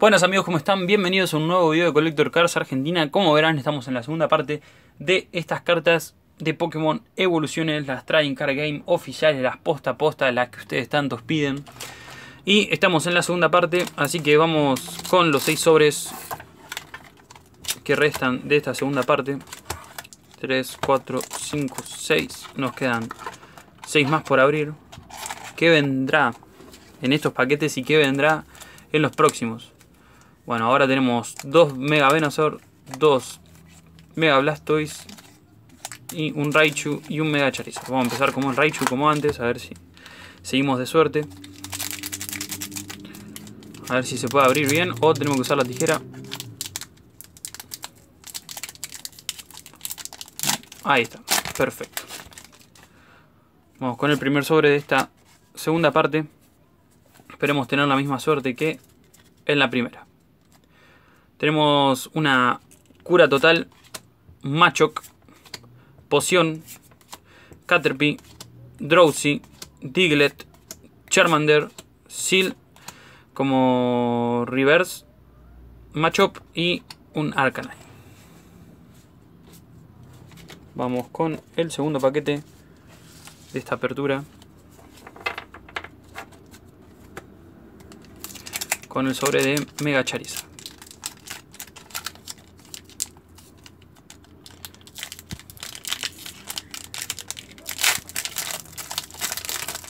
Buenas amigos, ¿cómo están? Bienvenidos a un nuevo video de Collector Cars Argentina. Como verán, estamos en la segunda parte de estas cartas de Pokémon Evoluciones, las Trading Card Game oficiales, las posta a posta, las que ustedes tantos piden. Y estamos en la segunda parte, así que vamos con los 6 sobres que restan de esta segunda parte. 3, 4, 5, 6. Nos quedan 6 más por abrir. ¿Qué vendrá en estos paquetes y qué vendrá en los próximos? Bueno, ahora tenemos dos Mega Venusaur, dos Mega Blastoise, y un Raichu y un Mega Charizard. Vamos a empezar como un Raichu como antes, a ver si seguimos de suerte. A ver si se puede abrir bien o tenemos que usar la tijera. Ahí está, perfecto. Vamos con el primer sobre de esta segunda parte. Esperemos tener la misma suerte que en la primera. Tenemos una cura total, Machok, Poción, Caterpie, Drowsy, Diglett, Charmander, Seal como Reverse, Machop y un Arcanine. Vamos con el segundo paquete de esta apertura. Con el sobre de Mega Charizard.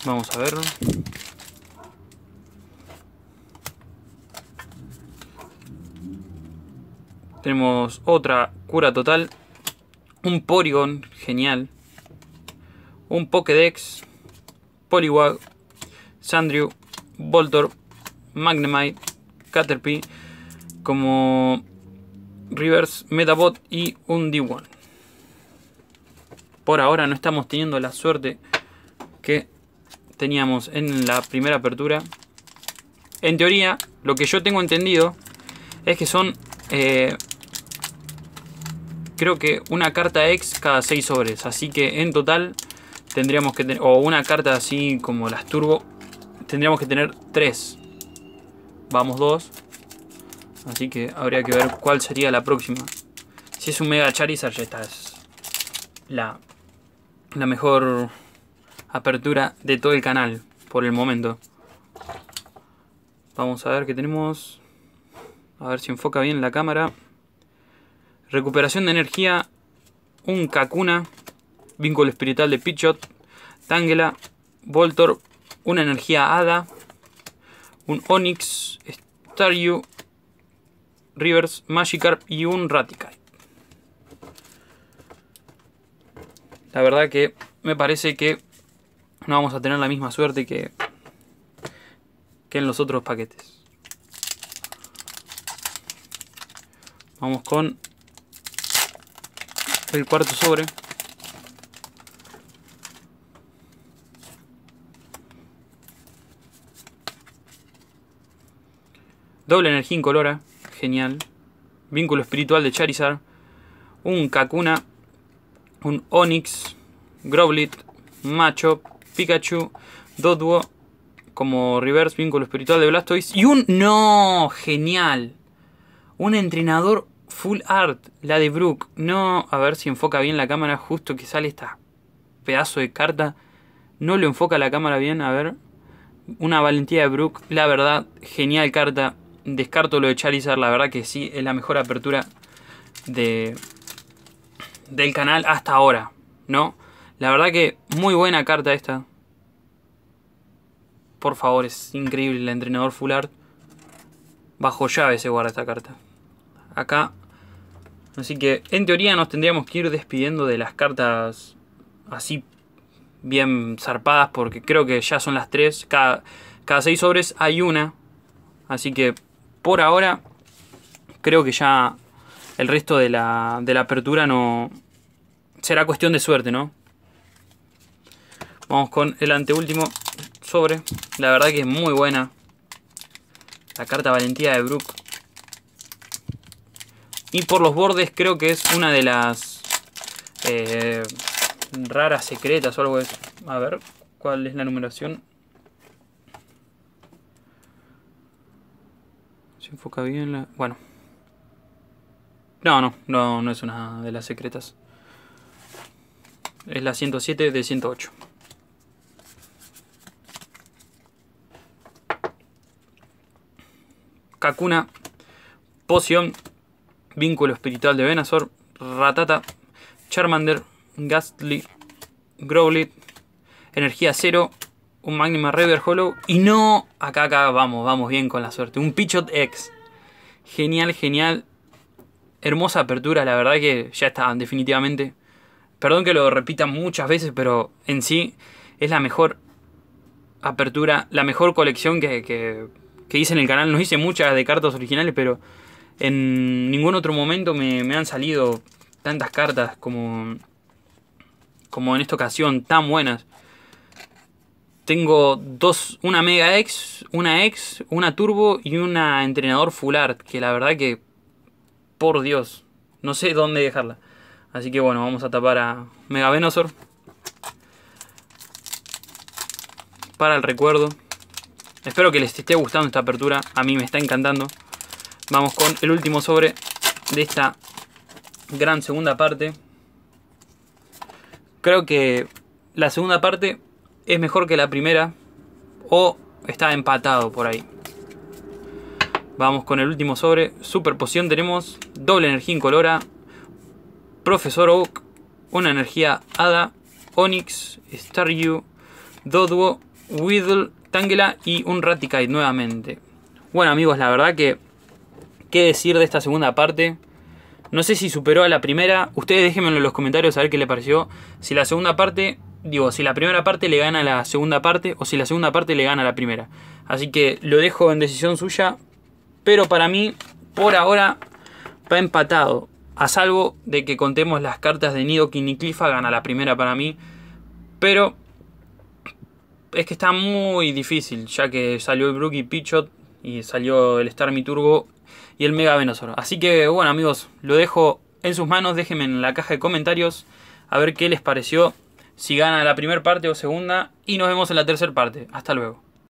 Vamos a verlo. Tenemos otra cura total. Un Porygon, genial. Un Pokédex. Poliwag. Sandrew. Voltor. Magnemite. Caterpie. Como Rivers, Metabot y un D1. Por ahora no estamos teniendo la suerte que teníamos en la primera apertura. En teoría, lo que yo tengo entendido es que son, eh, creo que una carta X cada 6 sobres. Así que en total tendríamos que tener, o una carta así como las turbo, tendríamos que tener 3. Vamos 2. Así que habría que ver cuál sería la próxima. Si es un Mega Charizard ya está. Es la mejor apertura de todo el canal por el momento. Vamos a ver que tenemos. A ver si enfoca bien la cámara. Recuperación de energía. Un Kakuna. Vínculo espiritual de Pichot. Tangela. Voltor. Una energía Hada. Un Onix. Staryu. Rivers. Magikarp. Y un Raticate. La verdad que me parece que no vamos a tener la misma suerte que, que en los otros paquetes. Vamos con el cuarto sobre. Doble energía incolora, genial. Vínculo espiritual de Charizard. Un Kakuna. Un Onix. Groblit. Macho. Pikachu, Doduo como reverse vínculo espiritual de Blastoise y un no genial. Un entrenador full art, la de Brook. No, a ver si enfoca bien la cámara justo que sale esta pedazo de carta. No lo enfoca la cámara bien, a ver. Una valentía de Brook, la verdad, genial carta. Descarto lo de Charizard, la verdad que sí, es la mejor apertura de, del canal hasta ahora, ¿no? La verdad que muy buena carta esta. Por favor, es increíble. El entrenador Fular bajo llave se guarda esta carta. Acá. Así que en teoría nos tendríamos que ir despidiendo de las cartas así bien zarpadas porque creo que ya son las tres. Cada, cada seis sobres hay una. Así que por ahora creo que ya el resto de la, de la apertura no... Será cuestión de suerte, ¿no? Vamos con el anteúltimo sobre. La verdad que es muy buena. La carta valentía de Brook. Y por los bordes creo que es una de las eh, raras secretas o algo de A ver, ¿cuál es la numeración? ¿Se enfoca bien la...? Bueno. No, no, no, no es una de las secretas. Es la 107 de 108. Cuna, Poción, Vínculo Espiritual de Venazor, Ratata, Charmander, Gastly, Growlit, Energía Cero, un Magnima River Hollow y no, acá, acá, vamos, vamos bien con la suerte, un Pichot X. Genial, genial. Hermosa apertura, la verdad que ya está, definitivamente. Perdón que lo repita muchas veces, pero en sí es la mejor apertura, la mejor colección que, que que hice en el canal. No hice muchas de cartas originales, pero en ningún otro momento me, han salido tantas cartas como, como en esta ocasión, tan buenas. Tengo dos, una Mega X, una X, una Turbo y una Entrenador Full que la verdad que, por Dios, no sé dónde dejarla. Así que bueno, vamos a tapar a Mega Venosaur. Para el recuerdo. Espero que les esté gustando esta apertura. A mí me está encantando. Vamos con el último sobre de esta gran segunda parte. Creo que la segunda parte es mejor que la primera. O está empatado por ahí. Vamos con el último sobre. Super poción tenemos. Doble energía incolora. Profesor Oak. Una energía hada. Onyx. Staryu. Doduo. Weedle Angela y un Raticate nuevamente. Bueno amigos, la verdad que... ¿Qué decir de esta segunda parte? No sé si superó a la primera. Ustedes déjenmelo en los comentarios a ver qué le pareció. Si la segunda parte, digo, si la primera parte le gana a la segunda parte o si la segunda parte le gana a la primera. Así que lo dejo en decisión suya. Pero para mí, por ahora, va empatado. A salvo de que contemos las cartas de Nidoking y Clifa, gana la primera para mí. Pero es que está muy difícil, ya que salió el Brookie pitchot Pichot y salió el Starmie Turbo y el Mega Venusaur. Así que bueno amigos, lo dejo en sus manos, déjenme en la caja de comentarios a ver qué les pareció, si gana la primera parte o segunda y nos vemos en la tercera parte. Hasta luego.